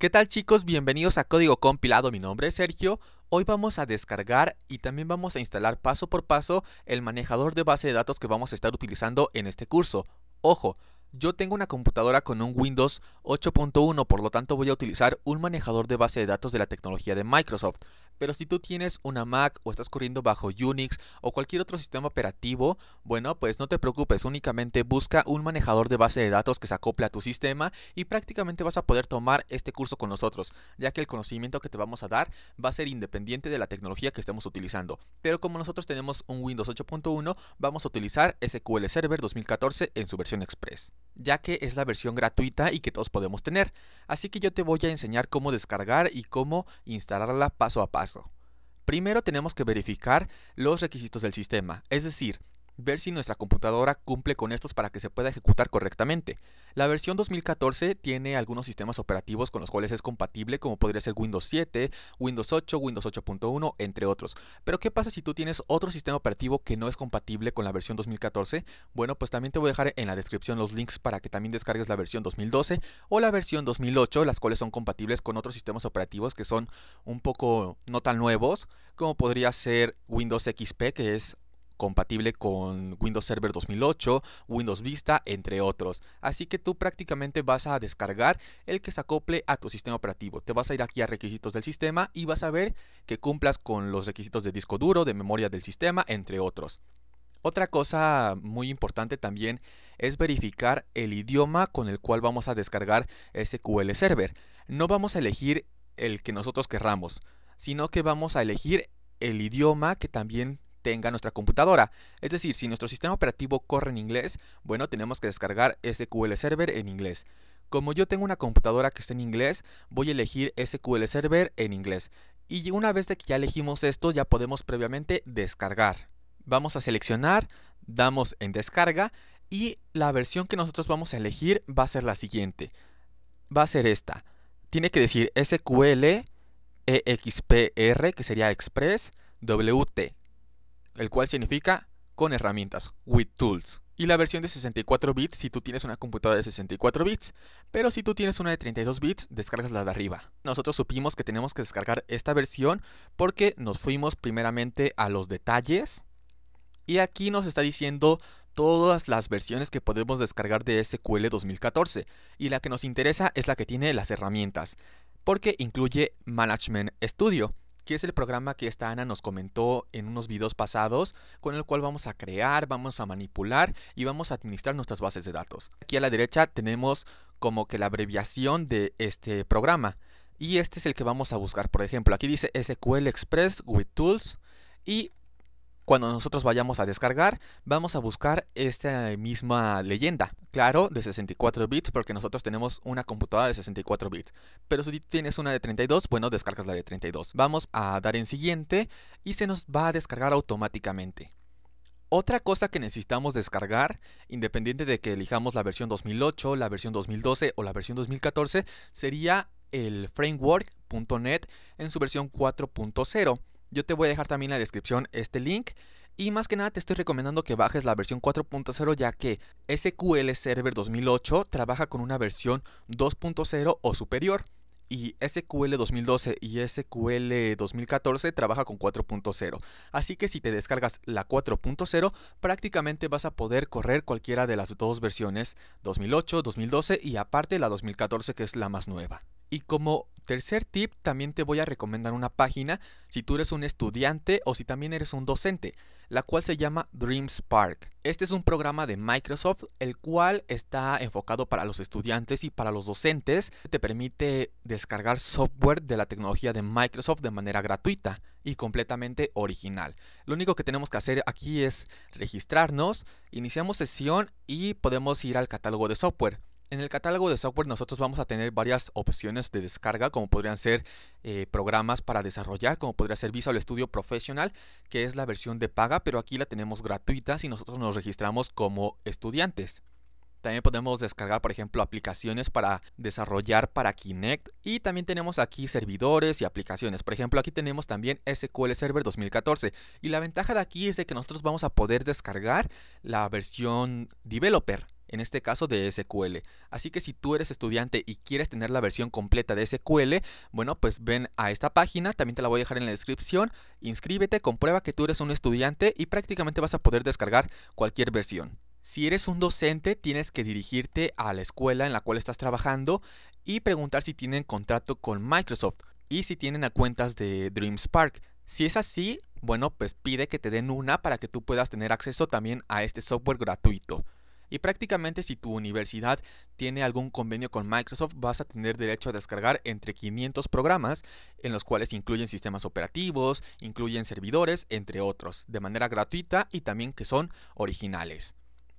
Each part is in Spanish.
¿Qué tal chicos? Bienvenidos a Código Compilado, mi nombre es Sergio. Hoy vamos a descargar y también vamos a instalar paso por paso el manejador de base de datos que vamos a estar utilizando en este curso. Ojo, yo tengo una computadora con un Windows 8.1, por lo tanto voy a utilizar un manejador de base de datos de la tecnología de Microsoft. Pero si tú tienes una Mac o estás corriendo bajo Unix o cualquier otro sistema operativo, bueno, pues no te preocupes, únicamente busca un manejador de base de datos que se acople a tu sistema y prácticamente vas a poder tomar este curso con nosotros, ya que el conocimiento que te vamos a dar va a ser independiente de la tecnología que estemos utilizando. Pero como nosotros tenemos un Windows 8.1, vamos a utilizar SQL Server 2014 en su versión Express, ya que es la versión gratuita y que todos podemos tener. Así que yo te voy a enseñar cómo descargar y cómo instalarla paso a paso. Primero tenemos que verificar los requisitos del sistema, es decir, ver si nuestra computadora cumple con estos para que se pueda ejecutar correctamente. La versión 2014 tiene algunos sistemas operativos con los cuales es compatible, como podría ser Windows 7, Windows 8, Windows 8.1, entre otros. Pero ¿qué pasa si tú tienes otro sistema operativo que no es compatible con la versión 2014? Bueno, pues también te voy a dejar en la descripción los links para que también descargues la versión 2012 o la versión 2008, las cuales son compatibles con otros sistemas operativos que son un poco no tan nuevos, como podría ser Windows XP, que es compatible con Windows Server 2008, Windows Vista, entre otros. Así que tú prácticamente vas a descargar el que se acople a tu sistema operativo. Te vas a ir aquí a requisitos del sistema y vas a ver que cumplas con los requisitos de disco duro, de memoria del sistema, entre otros. Otra cosa muy importante también es verificar el idioma con el cual vamos a descargar SQL Server. No vamos a elegir el que nosotros querramos, sino que vamos a elegir el idioma que también tenga nuestra computadora. Es decir, si nuestro sistema operativo corre en inglés, bueno, tenemos que descargar SQL Server en inglés. Como yo tengo una computadora que está en inglés, voy a elegir SQL Server en inglés. Y una vez de que ya elegimos esto, ya podemos previamente descargar. Vamos a seleccionar, damos en descarga y la versión que nosotros vamos a elegir va a ser la siguiente. Va a ser esta. Tiene que decir SQL EXPR, que sería Express, WT, el cual significa con herramientas, with tools. Y la versión de 64 bits si tú tienes una computadora de 64 bits, pero si tú tienes una de 32 bits, descargas la de arriba. Nosotros supimos que tenemos que descargar esta versión porque nos fuimos primeramente a los detalles y aquí nos está diciendo todas las versiones que podemos descargar de SQL 2014 y la que nos interesa es la que tiene las herramientas porque incluye Management Studio que es el programa que esta Ana nos comentó en unos videos pasados, con el cual vamos a crear, vamos a manipular y vamos a administrar nuestras bases de datos. Aquí a la derecha tenemos como que la abreviación de este programa. Y este es el que vamos a buscar, por ejemplo, aquí dice SQL Express with Tools y cuando nosotros vayamos a descargar, vamos a buscar esta misma leyenda. Claro, de 64 bits, porque nosotros tenemos una computadora de 64 bits. Pero si tienes una de 32, bueno, descargas la de 32. Vamos a dar en siguiente y se nos va a descargar automáticamente. Otra cosa que necesitamos descargar, independiente de que elijamos la versión 2008, la versión 2012 o la versión 2014, sería el framework.net en su versión 4.0. Yo te voy a dejar también en la descripción este link. Y más que nada te estoy recomendando que bajes la versión 4.0 ya que SQL Server 2008 trabaja con una versión 2.0 o superior y SQL 2012 y SQL 2014 trabaja con 4.0. Así que si te descargas la 4.0, prácticamente vas a poder correr cualquiera de las dos versiones, 2008, 2012 y aparte la 2014 que es la más nueva. Y como tercer tip, también te voy a recomendar una página si tú eres un estudiante o si también eres un docente, la cual se llama DreamSpark. Este es un programa de Microsoft, el cual está enfocado para los estudiantes y para los docentes. Te permite descargar software de la tecnología de Microsoft de manera gratuita y completamente original. Lo único que tenemos que hacer aquí es registrarnos, iniciamos sesión y podemos ir al catálogo de software. En el catálogo de software nosotros vamos a tener varias opciones de descarga, como podrían ser eh, programas para desarrollar, como podría ser Visual Studio Professional, que es la versión de paga, pero aquí la tenemos gratuita si nosotros nos registramos como estudiantes. También podemos descargar, por ejemplo, aplicaciones para desarrollar para Kinect. Y también tenemos aquí servidores y aplicaciones. Por ejemplo, aquí tenemos también SQL Server 2014. Y la ventaja de aquí es de que nosotros vamos a poder descargar la versión developer en este caso de SQL. Así que si tú eres estudiante y quieres tener la versión completa de SQL, bueno, pues ven a esta página, también te la voy a dejar en la descripción, inscríbete, comprueba que tú eres un estudiante y prácticamente vas a poder descargar cualquier versión. Si eres un docente, tienes que dirigirte a la escuela en la cual estás trabajando y preguntar si tienen contrato con Microsoft y si tienen a cuentas de DreamSpark. Si es así, bueno, pues pide que te den una para que tú puedas tener acceso también a este software gratuito. Y prácticamente si tu universidad tiene algún convenio con Microsoft, vas a tener derecho a descargar entre 500 programas, en los cuales incluyen sistemas operativos, incluyen servidores, entre otros, de manera gratuita y también que son originales.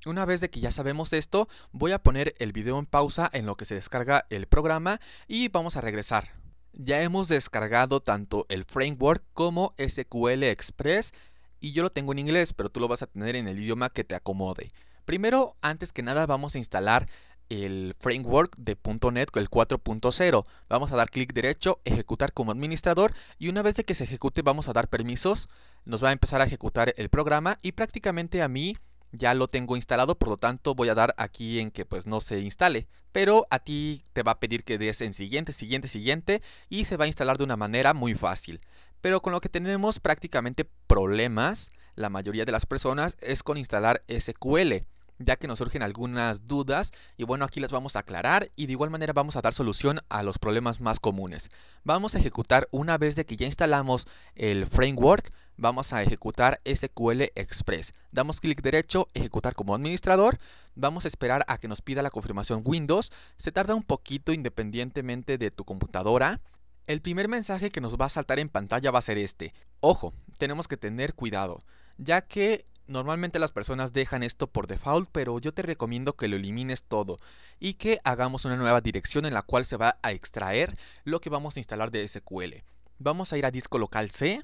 Una vez de que ya sabemos esto, voy a poner el video en pausa en lo que se descarga el programa y vamos a regresar. Ya hemos descargado tanto el framework como SQL Express y yo lo tengo en inglés, pero tú lo vas a tener en el idioma que te acomode. Primero, antes que nada, vamos a instalar el framework de .NET, el 4.0. Vamos a dar clic derecho, ejecutar como administrador y una vez de que se ejecute vamos a dar permisos. Nos va a empezar a ejecutar el programa y prácticamente a mí ya lo tengo instalado, por lo tanto voy a dar aquí en que pues no se instale. Pero a ti te va a pedir que des en siguiente, siguiente, siguiente y se va a instalar de una manera muy fácil pero con lo que tenemos prácticamente problemas, la mayoría de las personas, es con instalar SQL ya que nos surgen algunas dudas y bueno aquí las vamos a aclarar y de igual manera vamos a dar solución a los problemas más comunes. Vamos a ejecutar una vez de que ya instalamos el framework, vamos a ejecutar SQL Express. Damos clic derecho, ejecutar como administrador, vamos a esperar a que nos pida la confirmación Windows, se tarda un poquito independientemente de tu computadora. El primer mensaje que nos va a saltar en pantalla va a ser este. Ojo, tenemos que tener cuidado, ya que normalmente las personas dejan esto por default, pero yo te recomiendo que lo elimines todo y que hagamos una nueva dirección en la cual se va a extraer lo que vamos a instalar de SQL. Vamos a ir a disco local C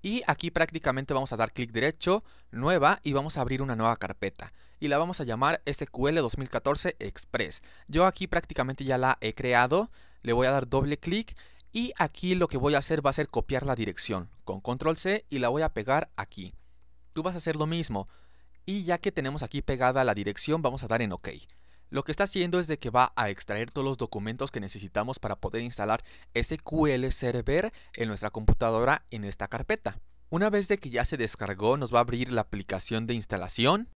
y aquí prácticamente vamos a dar clic derecho, nueva y vamos a abrir una nueva carpeta y la vamos a llamar SQL 2014 Express. Yo aquí prácticamente ya la he creado, le voy a dar doble clic y aquí lo que voy a hacer va a ser copiar la dirección con control C y la voy a pegar aquí. Tú vas a hacer lo mismo. Y ya que tenemos aquí pegada la dirección, vamos a dar en OK. Lo que está haciendo es de que va a extraer todos los documentos que necesitamos para poder instalar SQL Server en nuestra computadora en esta carpeta. Una vez de que ya se descargó, nos va a abrir la aplicación de instalación.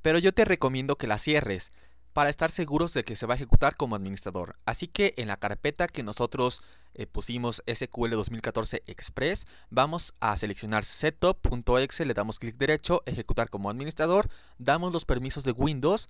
Pero yo te recomiendo que la cierres, para estar seguros de que se va a ejecutar como administrador. Así que en la carpeta que nosotros eh, pusimos SQL 2014 Express, vamos a seleccionar setup.exe, le damos clic derecho, ejecutar como administrador, damos los permisos de Windows,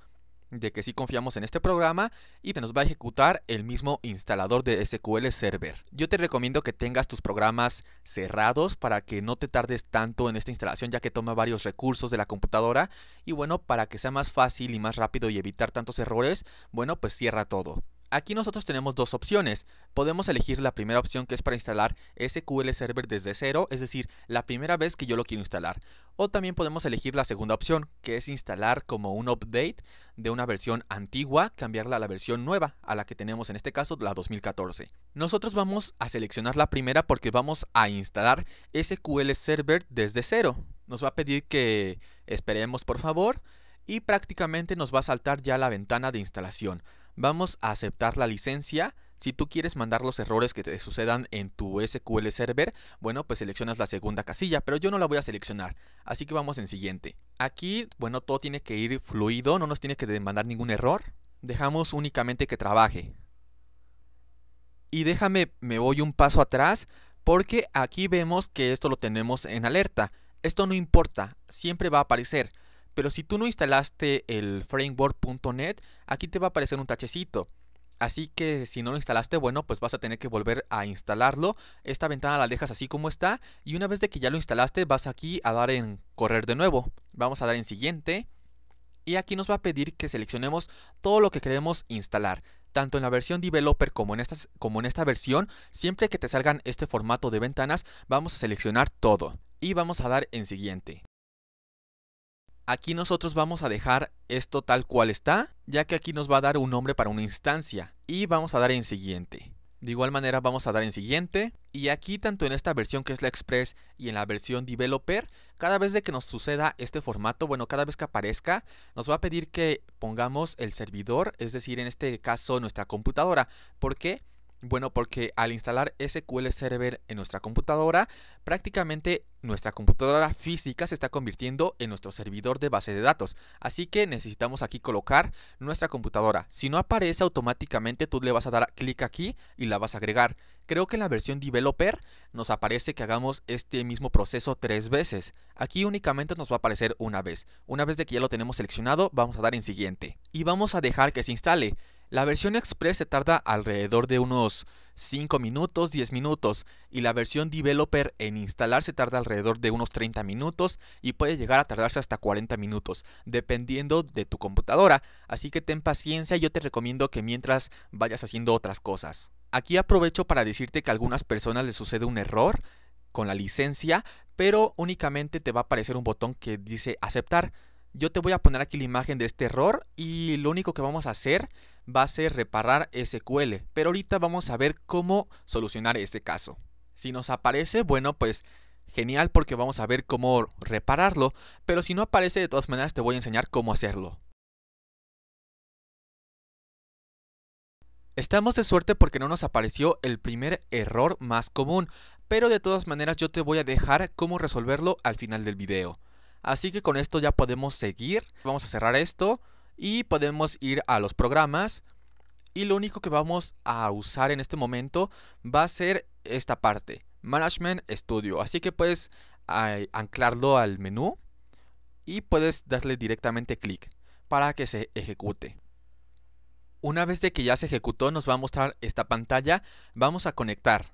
de que sí confiamos en este programa y te nos va a ejecutar el mismo instalador de SQL Server. Yo te recomiendo que tengas tus programas cerrados para que no te tardes tanto en esta instalación ya que toma varios recursos de la computadora y bueno, para que sea más fácil y más rápido y evitar tantos errores, bueno, pues cierra todo. Aquí nosotros tenemos dos opciones. Podemos elegir la primera opción que es para instalar SQL Server desde cero, es decir, la primera vez que yo lo quiero instalar. O también podemos elegir la segunda opción, que es instalar como un update de una versión antigua, cambiarla a la versión nueva, a la que tenemos en este caso la 2014. Nosotros vamos a seleccionar la primera porque vamos a instalar SQL Server desde cero. Nos va a pedir que esperemos por favor y prácticamente nos va a saltar ya la ventana de instalación vamos a aceptar la licencia. Si tú quieres mandar los errores que te sucedan en tu SQL Server, bueno, pues seleccionas la segunda casilla, pero yo no la voy a seleccionar. Así que vamos en siguiente. Aquí, bueno, todo tiene que ir fluido, no nos tiene que demandar ningún error. Dejamos únicamente que trabaje. Y déjame, me voy un paso atrás, porque aquí vemos que esto lo tenemos en alerta. Esto no importa, siempre va a aparecer pero si tú no instalaste el framework.net, aquí te va a aparecer un tachecito. Así que si no lo instalaste, bueno, pues vas a tener que volver a instalarlo. Esta ventana la dejas así como está. Y una vez de que ya lo instalaste, vas aquí a dar en correr de nuevo. Vamos a dar en siguiente. Y aquí nos va a pedir que seleccionemos todo lo que queremos instalar. Tanto en la versión developer como en, como en esta versión, siempre que te salgan este formato de ventanas, vamos a seleccionar todo. Y vamos a dar en siguiente. Aquí nosotros vamos a dejar esto tal cual está, ya que aquí nos va a dar un nombre para una instancia y vamos a dar en siguiente. De igual manera vamos a dar en siguiente y aquí tanto en esta versión que es la Express y en la versión Developer, cada vez de que nos suceda este formato, bueno, cada vez que aparezca, nos va a pedir que pongamos el servidor, es decir, en este caso nuestra computadora. ¿Por qué? Bueno, porque al instalar SQL Server en nuestra computadora, prácticamente nuestra computadora física se está convirtiendo en nuestro servidor de base de datos. Así que necesitamos aquí colocar nuestra computadora. Si no aparece automáticamente, tú le vas a dar clic aquí y la vas a agregar. Creo que en la versión developer nos aparece que hagamos este mismo proceso tres veces. Aquí únicamente nos va a aparecer una vez. Una vez de que ya lo tenemos seleccionado, vamos a dar en siguiente. Y vamos a dejar que se instale. La versión express se tarda alrededor de unos 5 minutos, 10 minutos y la versión developer en instalar se tarda alrededor de unos 30 minutos y puede llegar a tardarse hasta 40 minutos dependiendo de tu computadora, así que ten paciencia, y yo te recomiendo que mientras vayas haciendo otras cosas. Aquí aprovecho para decirte que a algunas personas les sucede un error con la licencia, pero únicamente te va a aparecer un botón que dice aceptar. Yo te voy a poner aquí la imagen de este error y lo único que vamos a hacer va a ser reparar SQL, pero ahorita vamos a ver cómo solucionar este caso. Si nos aparece, bueno, pues genial porque vamos a ver cómo repararlo, pero si no aparece, de todas maneras te voy a enseñar cómo hacerlo. Estamos de suerte porque no nos apareció el primer error más común, pero de todas maneras yo te voy a dejar cómo resolverlo al final del video. Así que con esto ya podemos seguir, vamos a cerrar esto, y podemos ir a los programas y lo único que vamos a usar en este momento va a ser esta parte, Management Studio. Así que puedes eh, anclarlo al menú y puedes darle directamente clic para que se ejecute. Una vez de que ya se ejecutó nos va a mostrar esta pantalla, vamos a conectar.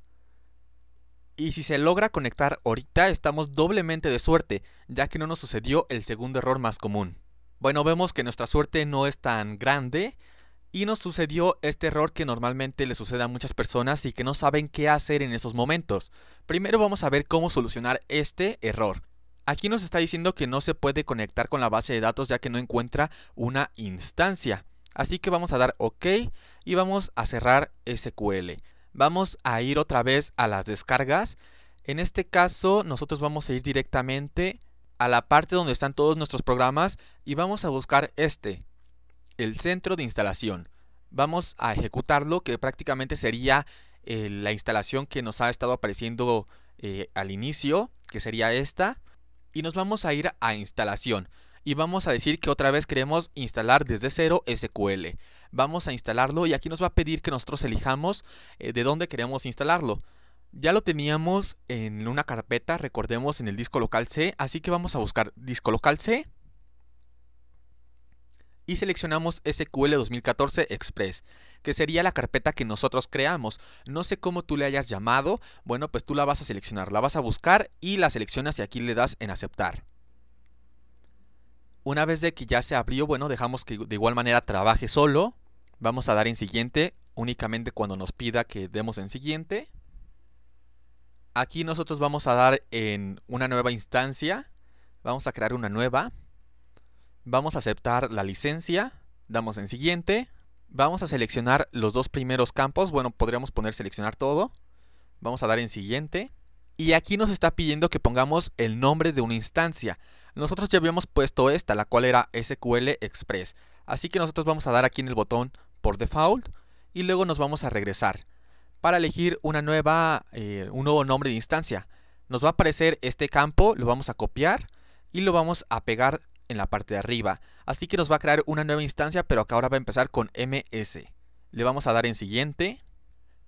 Y si se logra conectar ahorita estamos doblemente de suerte, ya que no nos sucedió el segundo error más común. Bueno, vemos que nuestra suerte no es tan grande y nos sucedió este error que normalmente le sucede a muchas personas y que no saben qué hacer en estos momentos. Primero vamos a ver cómo solucionar este error. Aquí nos está diciendo que no se puede conectar con la base de datos ya que no encuentra una instancia. Así que vamos a dar OK y vamos a cerrar SQL. Vamos a ir otra vez a las descargas. En este caso nosotros vamos a ir directamente a la parte donde están todos nuestros programas y vamos a buscar este, el centro de instalación. Vamos a ejecutarlo que prácticamente sería eh, la instalación que nos ha estado apareciendo eh, al inicio, que sería esta. Y nos vamos a ir a instalación y vamos a decir que otra vez queremos instalar desde cero SQL. Vamos a instalarlo y aquí nos va a pedir que nosotros elijamos eh, de dónde queremos instalarlo. Ya lo teníamos en una carpeta, recordemos, en el disco local C, así que vamos a buscar disco local C y seleccionamos SQL 2014 Express, que sería la carpeta que nosotros creamos. No sé cómo tú le hayas llamado, bueno, pues tú la vas a seleccionar, la vas a buscar y la seleccionas y aquí le das en aceptar. Una vez de que ya se abrió, bueno, dejamos que de igual manera trabaje solo. Vamos a dar en siguiente únicamente cuando nos pida que demos en siguiente. Aquí nosotros vamos a dar en una nueva instancia. Vamos a crear una nueva. Vamos a aceptar la licencia. Damos en siguiente. Vamos a seleccionar los dos primeros campos. Bueno, podríamos poner seleccionar todo. Vamos a dar en siguiente. Y aquí nos está pidiendo que pongamos el nombre de una instancia. Nosotros ya habíamos puesto esta, la cual era SQL Express. Así que nosotros vamos a dar aquí en el botón por default y luego nos vamos a regresar para elegir una nueva, eh, un nuevo nombre de instancia. Nos va a aparecer este campo, lo vamos a copiar y lo vamos a pegar en la parte de arriba. Así que nos va a crear una nueva instancia, pero acá ahora va a empezar con ms. Le vamos a dar en siguiente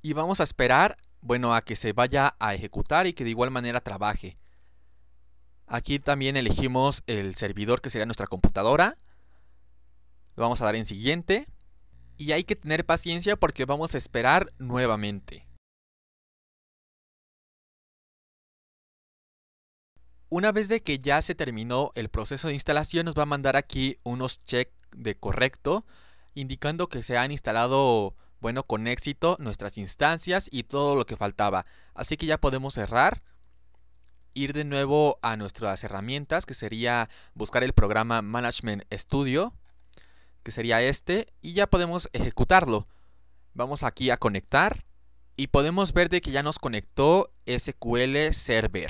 y vamos a esperar, bueno, a que se vaya a ejecutar y que de igual manera trabaje. Aquí también elegimos el servidor que sería nuestra computadora. Le vamos a dar en siguiente y hay que tener paciencia porque vamos a esperar nuevamente. Una vez de que ya se terminó el proceso de instalación nos va a mandar aquí unos checks de correcto indicando que se han instalado bueno con éxito nuestras instancias y todo lo que faltaba. Así que ya podemos cerrar ir de nuevo a nuestras herramientas que sería buscar el programa Management Studio que sería este, y ya podemos ejecutarlo. Vamos aquí a conectar y podemos ver de que ya nos conectó SQL Server.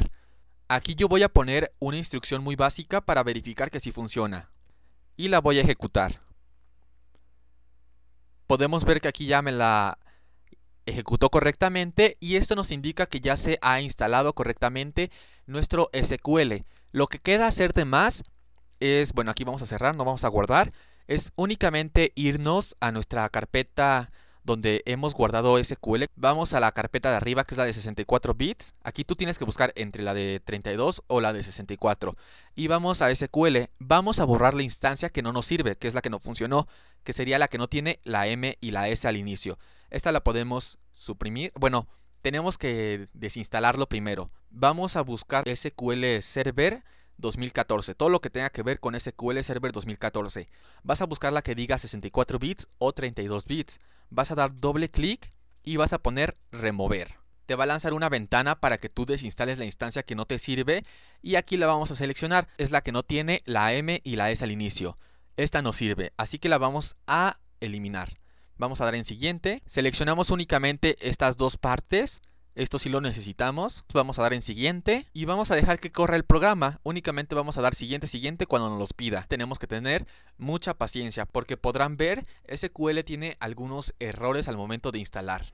Aquí yo voy a poner una instrucción muy básica para verificar que si funciona. Y la voy a ejecutar. Podemos ver que aquí ya me la ejecutó correctamente y esto nos indica que ya se ha instalado correctamente nuestro SQL. Lo que queda hacer de más es, bueno, aquí vamos a cerrar, no vamos a guardar es únicamente irnos a nuestra carpeta donde hemos guardado SQL. Vamos a la carpeta de arriba que es la de 64 bits. Aquí tú tienes que buscar entre la de 32 o la de 64. Y vamos a SQL. Vamos a borrar la instancia que no nos sirve, que es la que no funcionó, que sería la que no tiene la M y la S al inicio. Esta la podemos suprimir. Bueno, tenemos que desinstalarlo primero. Vamos a buscar SQL Server 2014, todo lo que tenga que ver con SQL Server 2014. Vas a buscar la que diga 64 bits o 32 bits. Vas a dar doble clic y vas a poner remover. Te va a lanzar una ventana para que tú desinstales la instancia que no te sirve y aquí la vamos a seleccionar. Es la que no tiene la M y la S al inicio. Esta no sirve, así que la vamos a eliminar. Vamos a dar en siguiente. Seleccionamos únicamente estas dos partes esto sí lo necesitamos. Vamos a dar en siguiente y vamos a dejar que corra el programa. Únicamente vamos a dar siguiente, siguiente cuando nos los pida. Tenemos que tener mucha paciencia porque podrán ver SQL tiene algunos errores al momento de instalar.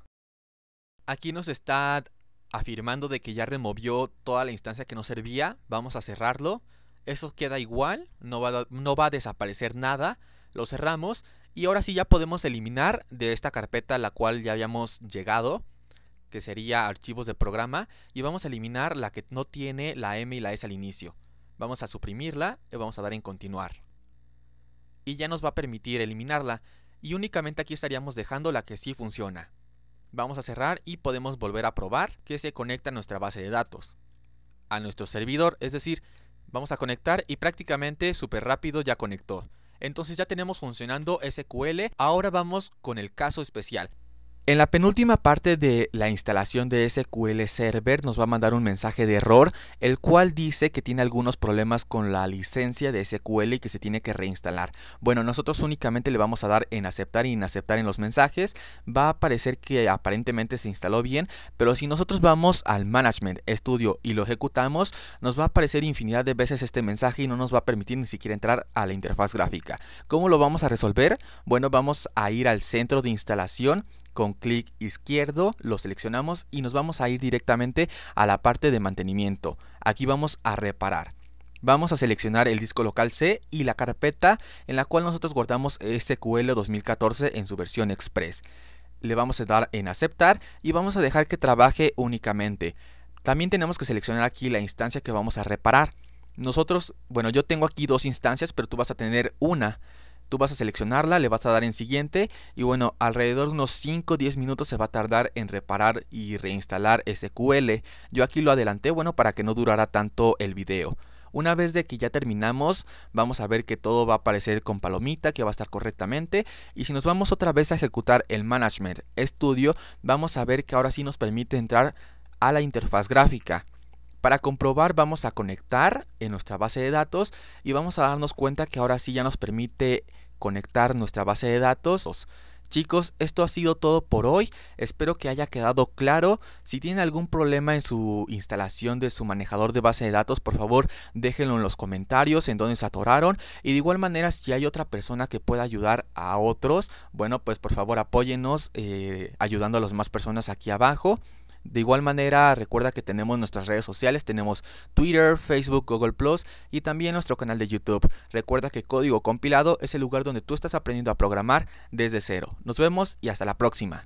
Aquí nos está afirmando de que ya removió toda la instancia que nos servía. Vamos a cerrarlo. Eso queda igual, no va a, no va a desaparecer nada. Lo cerramos y ahora sí ya podemos eliminar de esta carpeta a la cual ya habíamos llegado que sería archivos de programa, y vamos a eliminar la que no tiene la M y la S al inicio. Vamos a suprimirla y vamos a dar en continuar. Y ya nos va a permitir eliminarla, y únicamente aquí estaríamos dejando la que sí funciona. Vamos a cerrar y podemos volver a probar que se conecta a nuestra base de datos, a nuestro servidor, es decir, vamos a conectar y prácticamente súper rápido ya conectó. Entonces ya tenemos funcionando SQL, ahora vamos con el caso especial. En la penúltima parte de la instalación de SQL Server nos va a mandar un mensaje de error, el cual dice que tiene algunos problemas con la licencia de SQL y que se tiene que reinstalar. Bueno, nosotros únicamente le vamos a dar en aceptar y en aceptar en los mensajes. Va a aparecer que aparentemente se instaló bien, pero si nosotros vamos al Management Studio y lo ejecutamos, nos va a aparecer infinidad de veces este mensaje y no nos va a permitir ni siquiera entrar a la interfaz gráfica. ¿Cómo lo vamos a resolver? Bueno, vamos a ir al centro de instalación con clic izquierdo lo seleccionamos y nos vamos a ir directamente a la parte de mantenimiento. Aquí vamos a reparar. Vamos a seleccionar el disco local C y la carpeta en la cual nosotros guardamos SQL 2014 en su versión Express. Le vamos a dar en aceptar y vamos a dejar que trabaje únicamente. También tenemos que seleccionar aquí la instancia que vamos a reparar. Nosotros, bueno, yo tengo aquí dos instancias, pero tú vas a tener una. Tú vas a seleccionarla, le vas a dar en siguiente y bueno, alrededor de unos 5 o 10 minutos se va a tardar en reparar y reinstalar SQL. Yo aquí lo adelanté, bueno, para que no durara tanto el video. Una vez de que ya terminamos, vamos a ver que todo va a aparecer con palomita, que va a estar correctamente. Y si nos vamos otra vez a ejecutar el Management Studio, vamos a ver que ahora sí nos permite entrar a la interfaz gráfica. Para comprobar vamos a conectar en nuestra base de datos y vamos a darnos cuenta que ahora sí ya nos permite conectar nuestra base de datos. Chicos, esto ha sido todo por hoy. Espero que haya quedado claro. Si tienen algún problema en su instalación de su manejador de base de datos, por favor déjenlo en los comentarios en donde se atoraron. Y de igual manera, si hay otra persona que pueda ayudar a otros, bueno, pues por favor apóyenos eh, ayudando a las más personas aquí abajo. De igual manera, recuerda que tenemos nuestras redes sociales, tenemos Twitter, Facebook, Google Plus y también nuestro canal de YouTube. Recuerda que Código Compilado es el lugar donde tú estás aprendiendo a programar desde cero. Nos vemos y hasta la próxima.